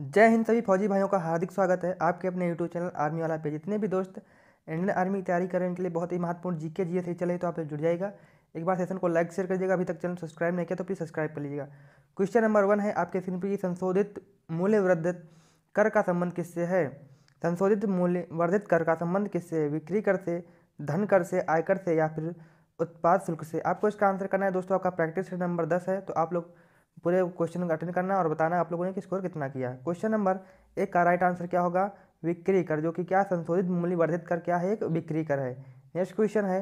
जय हिंद सभी फौजी भाइयों का हार्दिक स्वागत है आपके अपने यूट्यूब चैनल आर्मी वाला पे जितने भी दोस्त इंडियन आर्मी की तैयारी करने के लिए बहुत ही महत्वपूर्ण जी के जी से चले तो आप जुड़ जाएगा एक बार सेशन को लाइक शेयर कर दीजिएगा अभी तक चैनल सब्सक्राइब नहीं किया तो प्लीज़ सब्सक्राइब कर लीजिएगा क्वेश्चन नंबर वन है आपके स्क्रीन की संशोधित मूल्य वर्धित कर का संबंध किससे है संशोधित मूल्य वर्धित कर का संबंध किससे है बिक्री कर से धन कर से आयकर से या फिर उत्पाद शुल्क से आपको इसका आंसर करना है दोस्तों आपका प्रैक्टिस नंबर दस है तो आप लोग पूरे क्वेश्चन को अटेंड करना और बताना आप लोगों ने कि स्कोर कितना किया क्वेश्चन नंबर एक का राइट आंसर क्या होगा विक्री कर जो कि क्या संशोधित मूल्य वर्धित कर क्या है एक विक्री कर है नेक्स्ट क्वेश्चन है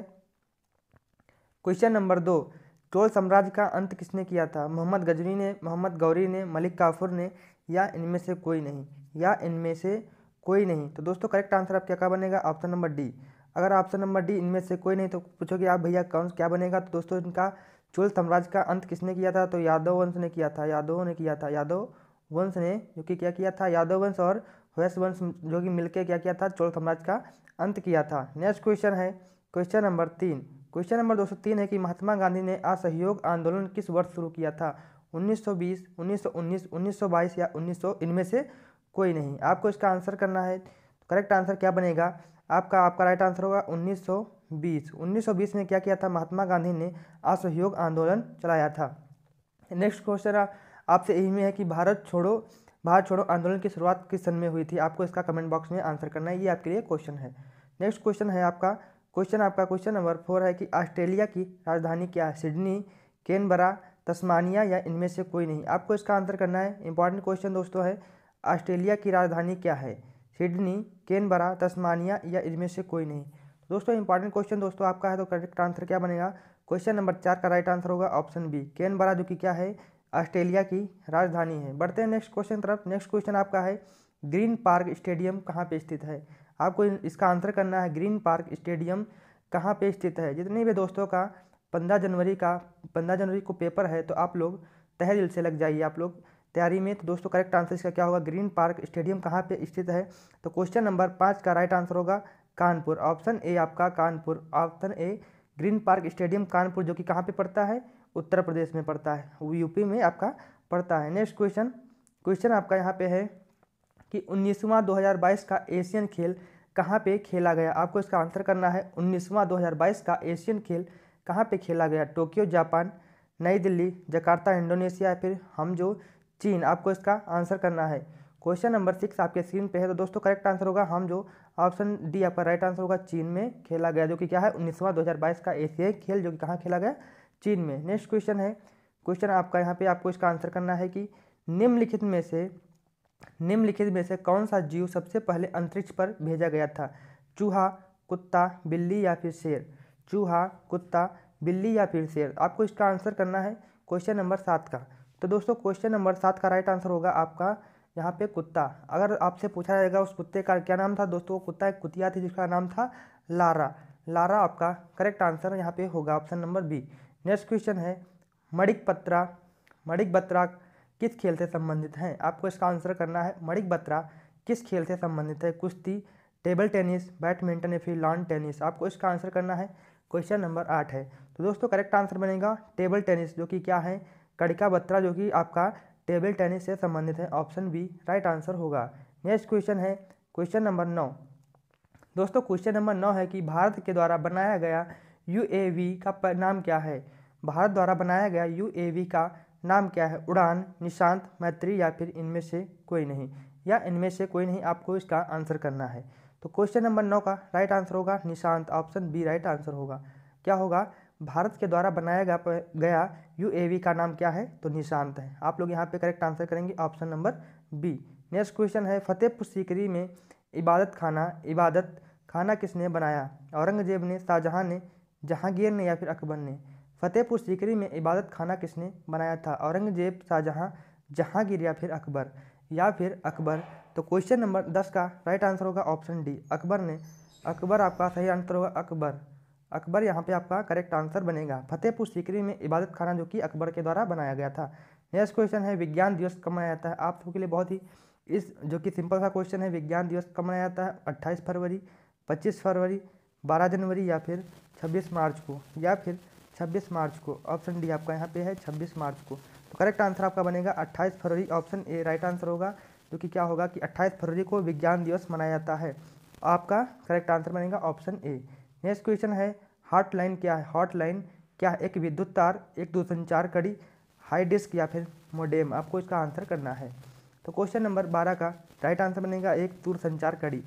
क्वेश्चन नंबर दो चोल साम्राज्य का अंत किसने किया था मोहम्मद गजनी ने मोहम्मद गौरी ने मलिक काफुर ने या इनमें से कोई नहीं या इनमें से कोई नहीं तो दोस्तों करेक्ट आंसर आप क्या क्या बनेगा ऑप्शन नंबर डी अगर ऑप्शन नंबर डी इनमें से कोई नहीं तो पूछोगे आप भैया कौन क्या बनेगा तो दोस्तों इनका चोल साम्राज्य का अंत किसने किया था तो यादव वंश ने किया था यादवों ने किया था यादव वंश ने जो कि क्या किया था यादव वंश और वैश्य वंश जो कि मिलकर क्या किया था चोल साम्राज्य का अंत किया था नेक्स्ट क्वेश्चन है क्वेश्चन नंबर तीन क्वेश्चन नंबर दो सौ तीन है कि महात्मा गांधी ने असहयोग आंदोलन किस वर्ष शुरू किया था 1920, 1919, 1922 या सौ इनमें से कोई नहीं आपको इसका आंसर करना है करेक्ट तो आंसर क्या बनेगा आपका आपका राइट आंसर होगा सौ बीस उन्नीस सौ बीस में क्या किया था महात्मा गांधी ने असहयोग आंदोलन चलाया था नेक्स्ट क्वेश्चन आपसे यही में है कि भारत छोड़ो भारत छोड़ो आंदोलन की शुरुआत किस सन में हुई थी आपको इसका कमेंट बॉक्स में आंसर करना है ये आपके लिए क्वेश्चन है नेक्स्ट क्वेश्चन है आपका क्वेश्चन आपका क्वेश्चन नंबर फोर है कि ऑस्ट्रेलिया की राजधानी क्या है सिडनी केनबरा तस्मानिया या इनमें से कोई नहीं आपको इसका आंसर करना है इंपॉर्टेंट क्वेश्चन दोस्तों है ऑस्ट्रेलिया की राजधानी क्या है सिडनी केनबरा तस्मानिया या इनमें से कोई नहीं दोस्तों इंपॉर्टेंट क्वेश्चन दोस्तों आपका है तो करेक्ट आंसर क्या बनेगा क्वेश्चन नंबर चार का राइट आंसर होगा ऑप्शन बी केन बरा जो कि क्या है ऑस्ट्रेलिया की राजधानी है बढ़ते हैं नेक्स्ट क्वेश्चन तरफ नेक्स्ट क्वेश्चन आपका है ग्रीन पार्क स्टेडियम कहाँ पे स्थित है आपको इसका आंसर करना है ग्रीन पार्क स्टेडियम कहाँ पे स्थित है जितने भी दोस्तों का पंद्रह जनवरी का पंद्रह जनवरी को पेपर है तो आप लोग तह दिल से लग जाइए आप लोग तैयारी में तो दोस्तों करेक्ट आंसर इसका क्या होगा ग्रीन पार्क स्टेडियम कहाँ पे स्थित है तो क्वेश्चन नंबर पाँच का राइट आंसर होगा कानपुर ऑप्शन ए आपका Kanpur option A Green Park Stadium Kanpur जो कि कहाँ पे पड़ता है उत्तर प्रदेश में पड़ता है यूपी में आपका पड़ता है नेक्स्ट क्वेश्चन क्वेश्चन आपका यहाँ पे है कि उन्नीसवां 2022 का एशियन खेल कहाँ पे खेला गया आपको इसका आंसर करना है उन्नीसवां 2022 का एशियन खेल कहाँ पे खेला गया टोक्यो जापान नई दिल्ली जकार्ता इंडोनेशिया फिर हम जो चीन आपको इसका आंसर करना है क्वेश्चन नंबर सिक्स आपके स्क्रीन पे है तो दोस्तों करेक्ट आंसर होगा हम जो ऑप्शन डी आपका राइट आंसर होगा चीन में खेला गया जो कि क्या है उन्नीसवां 2022 का एशियाई खेल जो कि कहाँ खेला गया चीन में नेक्स्ट क्वेश्चन है क्वेश्चन आपका यहाँ पे आपको इसका आंसर करना है कि निम्नलिखित में से निम्नलिखित में से कौन सा जीव सबसे पहले अंतरिक्ष पर भेजा गया था चूहा कुत्ता बिल्ली या फिर शेर चूहा कुत्ता बिल्ली या फिर शेर आपको इसका आंसर करना है क्वेश्चन नंबर सात का तो दोस्तों क्वेश्चन नंबर सात का राइट आंसर होगा आपका यहाँ पे कुत्ता अगर आपसे पूछा जाएगा उस कुत्ते का क्या नाम था दोस्तों वो कुत्ता एक कुतिया थी जिसका नाम था लारा लारा आपका करेक्ट आंसर यहाँ पे होगा option number B next question है मणिक पत्रा मणिक बत्रा किस खेल से संबंधित है आपको इसका आंसर करना है मणिक बत्रा किस खेल से संबंधित है कुश्ती टेबल टेनिस बैडमिंटन या फिर लॉन टेनिस आपको इसका आंसर करना है क्वेश्चन नंबर आठ है तो दोस्तों करेक्ट आंसर बनेगा टेबल टेनिस जो कि क्या है कड़िका बत्रा जो कि आपका टेबल टेनिस से संबंधित है ऑप्शन बी राइट आंसर होगा नेक्स्ट क्वेश्चन है क्वेश्चन नंबर नौ दोस्तों क्वेश्चन नंबर नौ है कि भारत के द्वारा बनाया गया यू का नाम क्या है भारत द्वारा बनाया गया यू का नाम क्या है उड़ान निशांत मैत्री या फिर इनमें से कोई नहीं या इनमें से कोई नहीं आपको इसका आंसर करना है तो क्वेश्चन नंबर नौ का राइट आंसर होगा Nishant option B right answer होगा क्या होगा भारत के द्वारा बनाया गया वी का नाम क्या है तो निशांत है आप लोग यहाँ पे करेक्ट आंसर करेंगे option number B next question है फतेहपुर सीकरी में इबादत खाना इबादत खाना किसने बनाया औरंगजेब ने शाहजहाँ ने जहांगीर ने या फिर अकबर ने फतेहपुर सीकरी में इबादत खाना किसने बनाया था औरंगजेब शाहजहाँ जहांगीर या फिर अकबर या फिर अकबर तो क्वेश्चन नंबर दस का राइट आंसर होगा ऑप्शन डी अकबर ने अकबर आपका सही आंसर होगा अकबर अकबर यहाँ पे आपका करेक्ट आंसर बनेगा फतेहपुर सीकरी में इबादत खाना जो कि अकबर के द्वारा बनाया गया था नेक्स्ट क्वेश्चन है विज्ञान दिवस कब मनाया जाता है आप सबके लिए बहुत ही इस जो कि सिंपल सा क्वेश्चन है विज्ञान दिवस कब मनाया जाता है अट्ठाईस फरवरी पच्चीस फरवरी बारह जनवरी या फिर छब्बीस मार्च को या फिर छब्बीस मार्च को ऑप्शन डी आपका यहाँ पे है छब्बीस मार्च को तो करेक्ट आंसर आपका बनेगा अट्ठाईस फरवरी ऑप्शन ए राइट आंसर होगा जो कि क्या होगा कि अट्ठाईस फरवरी को विज्ञान दिवस मनाया जाता है आपका करेक्ट आंसर बनेगा ऑप्शन ए नेक्स्ट क्वेश्चन है हॉट लाइन क्या है हॉट लाइन क्या है एक विद्युत तार एक दूरसंचार कड़ी हाई डिस्क या फिर मोडेम आपको इसका आंसर करना है तो क्वेश्चन नंबर बारह का राइट आंसर बनेगा एक दूरसंचार कड़ी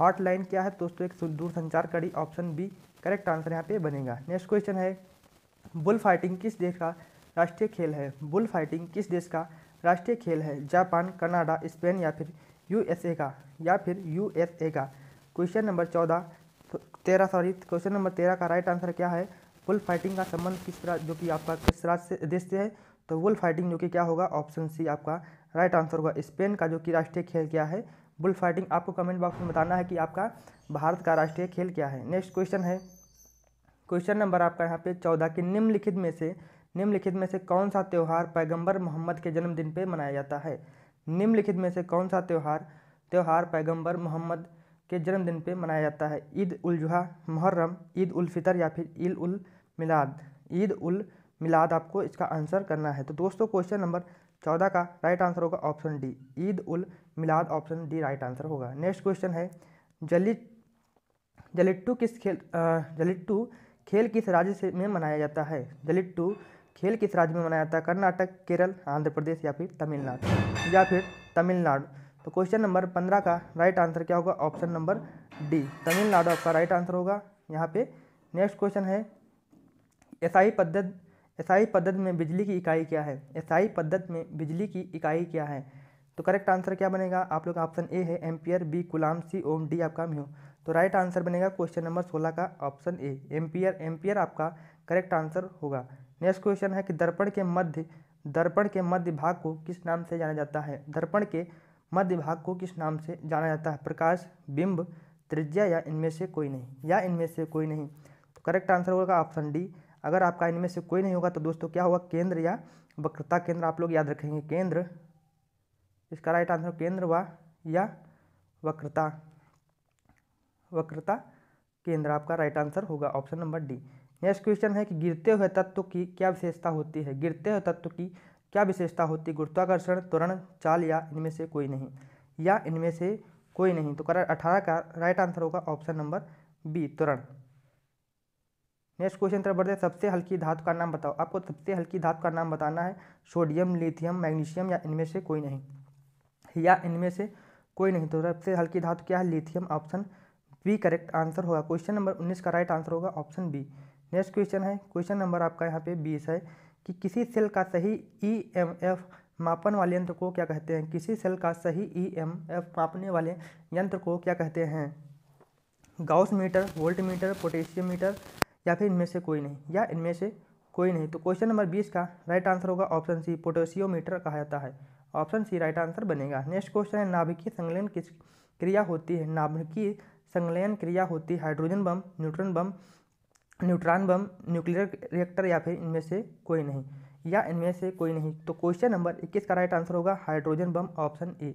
हॉट लाइन क्या है दोस्तों एक दूरसंचार कड़ी ऑप्शन बी करेक्ट आंसर यहाँ पे बनेगा नेक्स्ट क्वेश्चन है बुल फाइटिंग किस देश का राष्ट्रीय खेल है बुल फाइटिंग किस देश का राष्ट्रीय खेल है जापान कनाडा स्पेन या फिर यूएसए का या फिर यूएसए का क्वेश्चन नंबर चौदह तेरह सॉरी क्वेश्चन नंबर तेरह का राइट आंसर क्या है वुल फाइटिंग का संबंध किस राज्य जो कि आपका किस राज्य से देश से है तो वुल फाइटिंग जो कि क्या होगा ऑप्शन सी आपका राइट आंसर होगा स्पेन का जो कि राष्ट्रीय खेल क्या है बुल फाइटिंग आपको कमेंट बॉक्स में बताना है कि आपका भारत का राष्ट्रीय खेल क्या है नेक्स्ट क्वेश्चन है क्वेश्चन नंबर आपका यहाँ पे चौदह के निम्नलिखित में से निम्नलिखित में से कौन सा त्यौहार पैगंबर मोहम्मद के जन्मदिन पर मनाया जाता है निम्नलिखित में से कौन सा त्यौहार त्यौहार पैगंबर मोहम्मद के जन्मदिन पे मनाया जाता है ईद उल जुहा मुहर्रम ईद उल फितर या फिर ईद उल मिलाद ईद उल मिलाद आपको इसका आंसर करना है तो दोस्तों क्वेश्चन नंबर चौदह का राइट आंसर होगा option D Eid ul Milad option D right answer होगा नेक्स्ट क्वेश्चन है जली जलिट्टू किस खेल जलिट्टू खेल किस राज्य से में मनाया जाता है जलिट्टू खेल किस राज्य में मनाया जाता है कर्नाटक केरल आंध्र प्रदेश या फिर तमिलनाडु या फिर तमिलनाडु तो क्वेश्चन नंबर पंद्रह का राइट आंसर क्या होगा ऑप्शन नंबर डी तमिलनाडु आपका राइट आंसर होगा यहाँ पे नेक्स्ट क्वेश्चन है एसआई पद्धत एसआई पद्धत में बिजली की इकाई क्या है एसआई पद्धत में बिजली की इकाई क्या है तो करेक्ट आंसर क्या बनेगा आप लोग का ऑप्शन ए है एम्पियर बी गुलाम सी ओम डी आपका म्यू तो राइट आंसर बनेगा क्वेश्चन नंबर सोलह का ऑप्शन ए एम्पियर एम्पियर आपका करेक्ट आंसर होगा नेक्स्ट क्वेश्चन है कि दर्पण के मध्य दर्पण के मध्य भाग को किस नाम से जाना जाता है दर्पण के मध्य भाग को किस नाम से जाना जाता है प्रकाश बिंब त्रिज्या या इनमें से कोई नहीं या इनमें से कोई नहीं तो करेक्ट आंसर होगा ऑप्शन डी अगर आपका इनमें से कोई नहीं होगा तो दोस्तों क्या होगा केंद्र या वक्रता केंद्र आप लोग याद रखेंगे केंद्र इसका राइट आंसर केंद्र व या वक्रता वक्रता केंद्र आपका राइट आंसर होगा option number D next question है कि गिरते हुए तत्व की क्या विशेषता होती है गिरते हुए तत्व की क्या विशेषता होती गुरुत्वाकर्षण त्वरण चाल या इनमें से कोई नहीं या इनमें से कोई नहीं तो करा अठारह का राइट आंसर होगा ऑप्शन नंबर बी त्वरण नेक्स्ट क्वेश्चन तरफ बढ़ते हैं सबसे हल्की धातु का नाम बताओ आपको सबसे हल्की धातु का नाम बताना है सोडियम लिथियम मैग्नीशियम या इनमें से कोई नहीं या इनमें से कोई नहीं तो सबसे हल्की धातु क्या है lithium option B correct answer होगा क्वेश्चन नंबर उन्नीस का राइट आंसर होगा ऑप्शन बी नेक्स्ट क्वेश्चन है क्वेश्चन नंबर आपका यहाँ पे बीस है कि किसी सेल का सही ई एम एफ मापन वाले यंत्र को क्या कहते हैं किसी सेल का सही ई एम एफ मापने वाले यंत्र को क्या कहते हैं gauss meter volt meter potassium meter या फिर इनमें से कोई नहीं या इनमें से कोई नहीं तो क्वेश्चन नंबर बीस का राइट आंसर होगा ऑप्शन सी पोटेशियो मीटर कहा जाता है ऑप्शन सी राइट आंसर बनेगा नेक्स्ट क्वेश्चन है नाभिकीय संलयन किस क्रिया होती है नाभिकीय संलयन क्रिया होती है hydrogen bomb neutron bomb neutron bomb nuclear reactor या फिर इनमें से कोई नहीं या इनमें से कोई नहीं तो क्वेश्चन नंबर इक्कीस का राइट आंसर होगा hydrogen bomb option A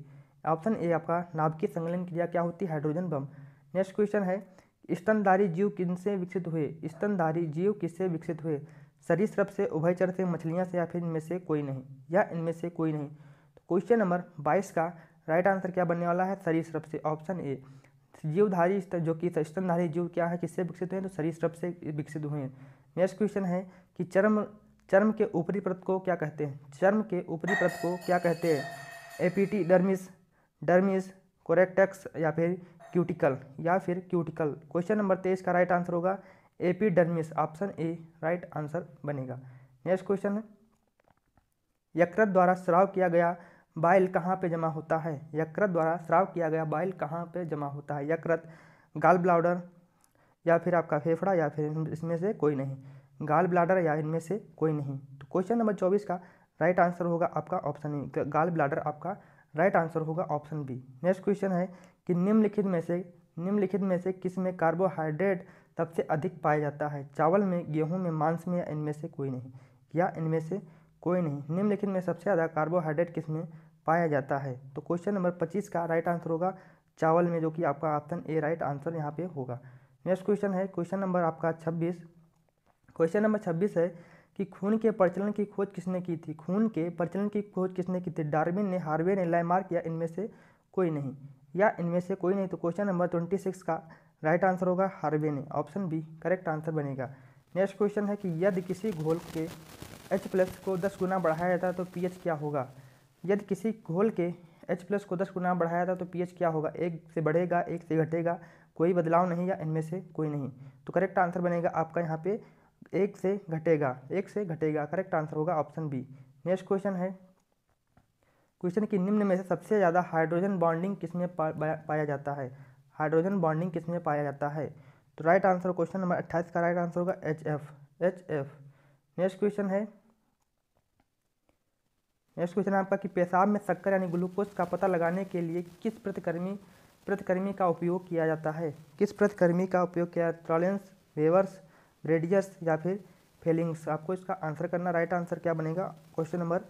option A आपका नाभिकीय संगलन क्रिया क्या होती है हाइड्रोजन बम नेक्स्ट क्वेश्चन है स्तनधारी जीव किन से विकसित हुए स्तनधारी जीव किससे विकसित हुए सरीसृप से उभयचर से मछलियाँ से या फिर इनमें से कोई नहीं या इनमें से कोई नहीं तो क्वेश्चन नंबर बाईस का राइट आंसर क्या बनने वाला है सरीसृप से ऑप्शन ए जीवधारी जो कि स्तनधारी जीव क्या है किससे विकसित हुए तो शरीर सरीसृप से विकसित हुए हैं नेक्स्ट क्वेश्चन है कि चर्म चर्म के ऊपरी परत को क्या कहते हैं चर्म के ऊपरी परत को क्या कहते हैं एपीटी डर्मिस डर्मिस कोरेक्टेक्स या फिर क्यूटिकल या फिर क्यूटिकल क्वेश्चन नंबर तेईस का राइट आंसर होगा epidermis option A right answer बनेगा नेक्स्ट क्वेश्चन है यकृत द्वारा स्राव किया गया बाइल कहाँ पे जमा होता है यकृत द्वारा स्राव किया गया बाइल कहाँ पे जमा होता है यकृत गाल ब्लाउडर या फिर आपका फेफड़ा या फिर इसमें से कोई नहीं गाल ब्लाडर या इनमें से कोई नहीं तो क्वेश्चन नंबर चौबीस का राइट आंसर होगा आपका ऑप्शन तो गाल ब्लाडर आपका राइट आंसर होगा ऑप्शन बी नेक्स्ट क्वेश्चन है कि निम्नलिखित में से निम्नलिखित में से किस में कार्बोहाइड्रेट सबसे अधिक पाया जाता है चावल में गेहूं में मांस में या इनमें से कोई नहीं या इनमें से कोई नहीं निम्नलिखित में सबसे ज़्यादा कार्बोहाइड्रेट किस में पाया जाता है तो क्वेश्चन नंबर पच्चीस का राइट आंसर होगा चावल में जो कि आपका ऑप्शन ए राइट आंसर यहाँ पे होगा नेक्स्ट क्वेश्चन है क्वेश्चन नंबर आपका छब्बीस क्वेश्चन नंबर छब्बीस है कि खून के प्रचलन की खोज किसने की थी खून के प्रचलन की खोज किसने की थी डार्विन ने हार्वे ने लैमार्क या इनमें से कोई नहीं या इनमें से कोई नहीं तो क्वेश्चन नंबर ट्वेंटी सिक्स का राइट आंसर होगा हार्वे ने ऑप्शन बी करेक्ट आंसर बनेगा नेक्स्ट क्वेश्चन है कि यदि किसी घोल के एच प्लस को दस गुना बढ़ाया जाता है तो एच क्या होगा यदि किसी घोल के एच प्लस को दस गुना बढ़ाया था तो पी क्या होगा एक से बढ़ेगा एक से घटेगा कोई बदलाव नहीं या इनमें से कोई नहीं तो करेक्ट आंसर बनेगा आपका यहाँ पे एक से घटेगा एक से घटेगा करेक्ट आंसर होगा ऑप्शन बी नेक्स्ट क्वेश्चन है क्वेश्चन की निम्न में से सबसे ज़्यादा हाइड्रोजन बॉन्डिंग किस में पा, पाया जाता है हाइड्रोजन बॉन्डिंग किस में पाया जाता है तो राइट आंसर क्वेश्चन नंबर अट्ठाईस का राइट आंसर होगा H F H F next question है नेक्स्ट क्वेश्चन आपका कि पेशाब में शक्कर यानी ग्लूकोज का पता लगाने के लिए किस प्रतिकर्मी प्रतिकर्मी का उपयोग किया जाता है किस प्रतिकर्मी का उपयोग किया ट्रॉलेंस वेवर्स रेडियस या फिर फेलिंग्स आपको इसका आंसर करना राइट आंसर क्या बनेगा क्वेश्चन नंबर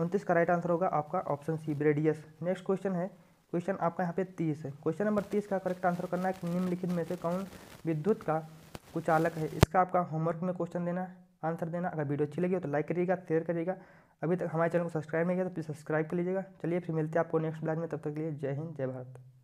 उनतीस का राइट आंसर होगा आपका option C radius next question है क्वेश्चन आपका यहाँ पे तीस है क्वेश्चन नंबर तीस का करेक्ट आंसर करना है कि निम्नलिखित में से कौन विद्युत का कुचालक है इसका आपका होमवर्क में क्वेश्चन देना आंसर देना अगर वीडियो अच्छी लगी हो तो लाइक करिएगा शेयर करिएगा अभी तक हमारे चैनल को सब्सक्राइब नहीं किया तो प्लीज़ सब्सक्राइब कर लीजिएगा चलिए फिर मिलते हैं आपको नेक्स्ट ब्लॉग में तब तक के लिए जय हिंद जय भारत